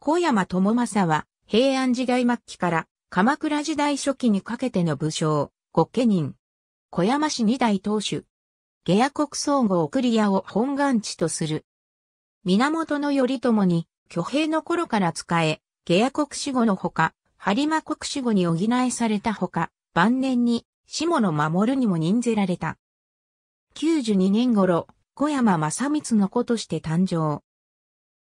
小山智政は平安時代末期から鎌倉時代初期にかけての武将、御家人。小山市二代当主。下野国総合栗屋を本願地とする。源頼朝に挙兵の頃から使え、下野国死後のほか、播磨国死後に補えされたほか、晩年に下野守にも任ぜられた。92年頃、小山正光の子として誕生。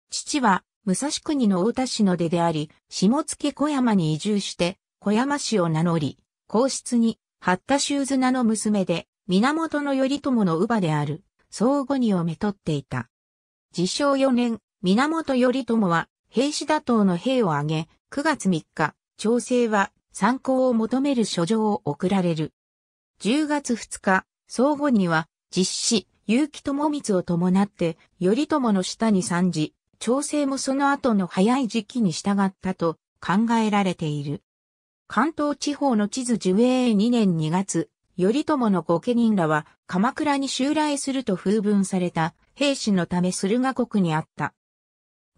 父は武蔵国の太田市の出であり、下付小山に移住して、小山氏を名乗り、皇室に、八田修綱の娘で、源頼朝の乳母である、相互にをめとっていた。自称4年、源頼朝は、兵士打倒の兵を挙げ、9月3日、調整は参考を求める書状を送られる。10月2日、相互には、実施、結城友光を伴って、頼朝の下に参じ、調整もその後の早い時期に従ったと考えられている。関東地方の地図樹英2年2月、頼朝の御家人らは鎌倉に襲来すると風文された兵士のため駿河国にあった。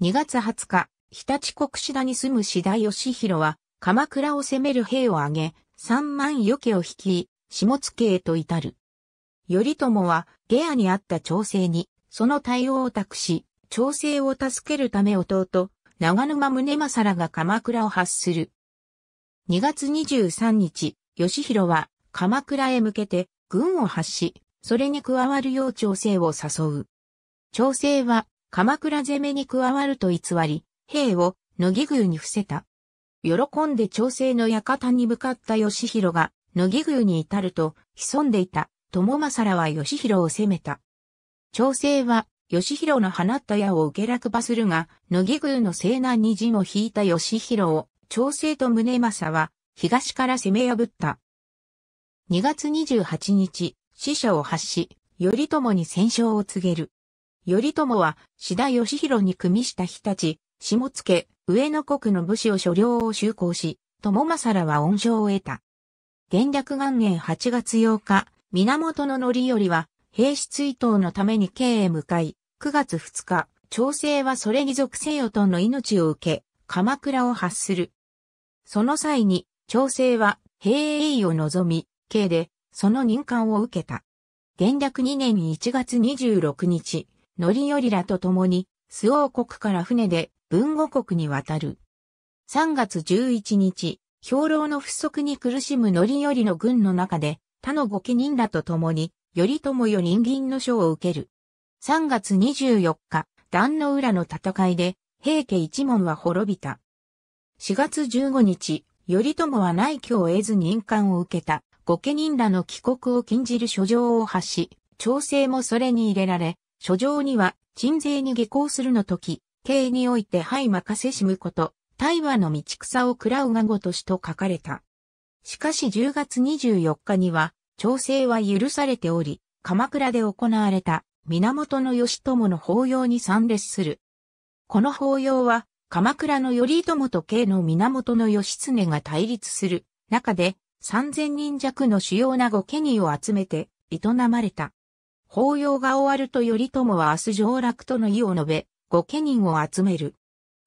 2月20日、日立国志田に住む志田義弘は鎌倉を攻める兵を挙げ、三万余家を率い、下津家へと至る。頼朝は下野にあった調整に、その対応を託し、調整を助けるため弟、長沼宗政が鎌倉を発する。2月23日、義弘は鎌倉へ向けて軍を発し、それに加わるよう調整を誘う。調整は鎌倉攻めに加わると偽り、兵を乃木宮に伏せた。喜んで調整の館に向かった義弘が、乃木宮に至ると、潜んでいた、友政らは義弘を攻めた。調整は、義弘の放った矢を受け落馬するが、野木宮の西南に陣を引いた義弘を、長生と宗政は、東から攻め破った。2月28日、死者を発し、頼朝に戦勝を告げる。頼朝は、志田義弘に組みした日立、下野、上野国の武士を所領を就航し、友政らは恩賞を得た。元略元年8月8日、源の範頼は、兵士追悼のために京へ向かい、9月2日、朝廷はそれに属西与党の命を受け、鎌倉を発する。その際に、朝廷は平衛を望み、慶で、その任官を受けた。元略2年1月26日、則りらと共に、周王国から船で文後国に渡る。3月11日、兵糧の不足に苦しむ則りの軍の中で、他の御家人らと共に、頼朝よ人銀の書を受ける。3月24日、壇の浦の戦いで、平家一門は滅びた。4月15日、頼朝は内居を得ず任官を受けた、御家人らの帰国を禁じる書状を発し、調整もそれに入れられ、書状には、鎮税に下校するの時、刑においてはい任せしむこと、大和の道草を喰らうがごとしと書かれた。しかし10月24日には、調整は許されており、鎌倉で行われた源義朝の法要に参列する。この法要は、鎌倉の頼朝と慶の源義経が対立する中で、三千人弱の主要な御家人を集めて営まれた。法要が終わると頼朝は明日上洛との意を述べ、御家人を集める。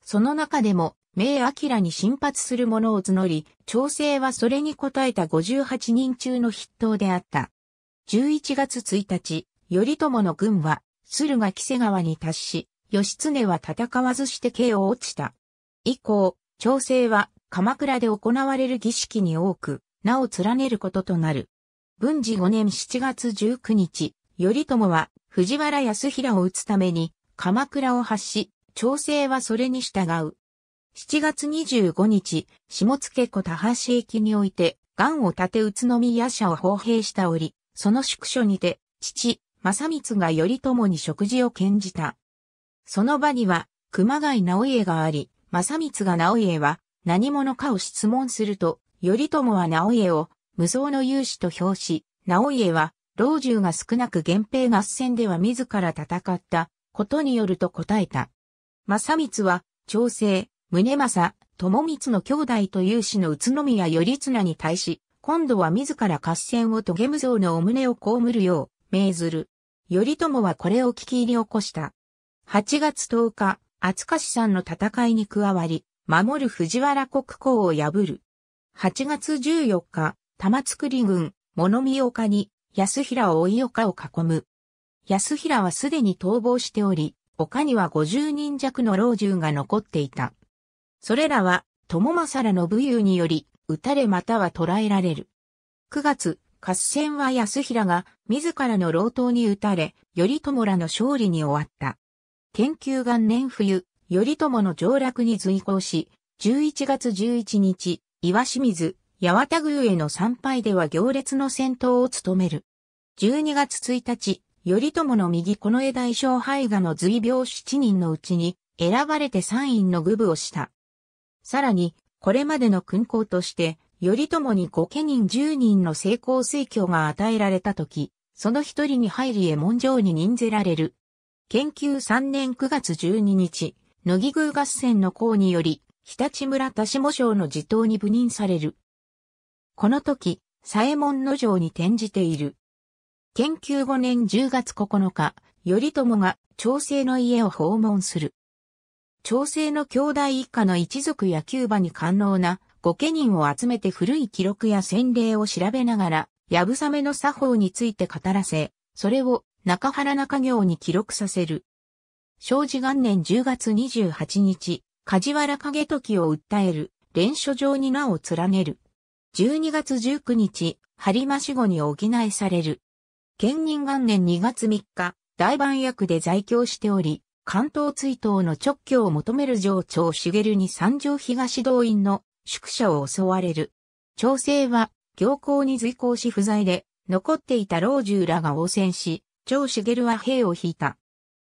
その中でも、明明に進発する者を募り、調整はそれに応えた58人中の筆頭であった。11月1日、頼朝の軍は、駿河木瀬川に達し、義経は戦わずして慶を落ちた。以降、調整は鎌倉で行われる儀式に多く、名を連ねることとなる。文治5年7月19日、頼朝は藤原康平を討つために鎌倉を発し、調整はそれに従う。7月25日、下野湖田橋駅において、岩を立て宇都宮社を砲兵した折、その宿所にて、父、正光が頼朝に食事を献じた。その場には、熊谷直家があり、正光が直家は、何者かを質問すると、頼朝は直家を、無双の勇士と表し、直家は、老中が少なく源平合戦では自ら戦ったことによると答えた。正光は、長生、宗政、友光の兄弟と勇士の宇都宮頼綱に対し、今度は自ら合戦を遂げ無双のお胸を被るよう命ずる。頼朝はこれを聞き入り起こした。8月10日、厚しさんの戦いに加わり、守る藤原国公を破る。8月14日、玉造郡、物見岡に、安平を追い岡を囲む。安平はすでに逃亡しており、丘には50人弱の老中が残っていた。それらは、友政らの武勇により、撃たれまたは捕らえられる。9月、合戦は安平が自らの老頭に打たれ、頼朝らの勝利に終わった。研究元年冬、頼朝の上落に随行し、11月11日、岩清水、八幡宮への参拝では行列の先頭を務める。12月1日、頼朝の右この枝小廃肺画の随病7人のうちに、選ばれて3院の具部をした。さらに、これまでの勲功として、頼朝に御家人10人の成功推挙が与えられた時、その一人に入り右門城に任ぜられる。研究3年9月12日、乃木宮合戦の功により、日立村田下省の地頭に部任される。この時、左衛門の城に転じている。研究5年10月9日、頼朝が朝生の家を訪問する。朝生の兄弟一家の一族や球場に官能な御家人を集めて古い記録や洗礼を調べながら、やぶさめの作法について語らせ、それを中原中行に記録させる。正治元年10月28日、梶原景時を訴える、連書状に名を連ねる。12月19日、張増し後に補いされる。県人元年2月3日、大番役で在京しており、関東追悼の直挙を求める上長茂に三条東動員の宿舎を襲われる。調整は、行幸に随行し不在で、残っていた老中らが応戦し、長茂は兵を引いた。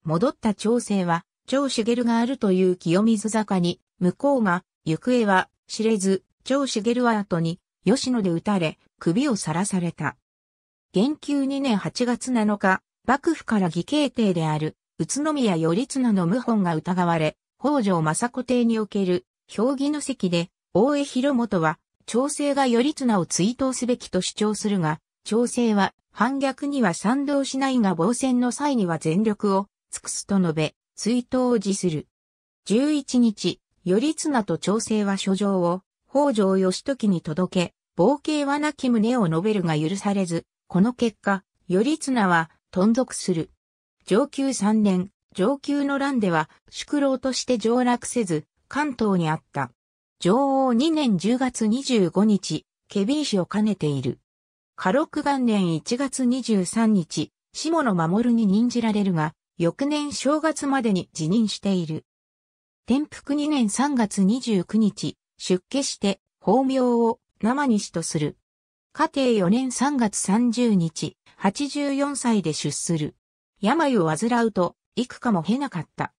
戻った調整は、長茂があるという清水坂に、向こうが、行方は、知れず、長茂は後に、吉野で撃たれ、首をさらされた。元久2年8月7日、幕府から義兄帝である、宇都宮頼綱の謀反が疑われ、北条政子帝における、評議の席で、大江広元は、調整が頼綱を追悼すべきと主張するが、調整は反逆には賛同しないが防戦の際には全力を尽くすと述べ、追悼を辞する。11日、頼綱と調整は書状を北条義時に届け、冒険はなき旨を述べるが許されず、この結果、頼綱は、頓属する。上級3年、上級の乱では、宿老として上落せず、関東にあった。女王2年10月25日、ケビー氏を兼ねている。カロック元年1月23日、下野守に任じられるが、翌年正月までに辞任している。天福2年3月29日、出家して、法名を生西とする。家庭4年3月30日、84歳で出する。病を患うと、幾かも経なかった。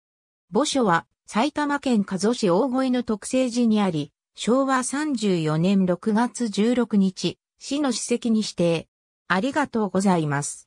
墓所は、埼玉県加須市大越の特性寺にあり、昭和34年6月16日、市の史跡に指定。ありがとうございます。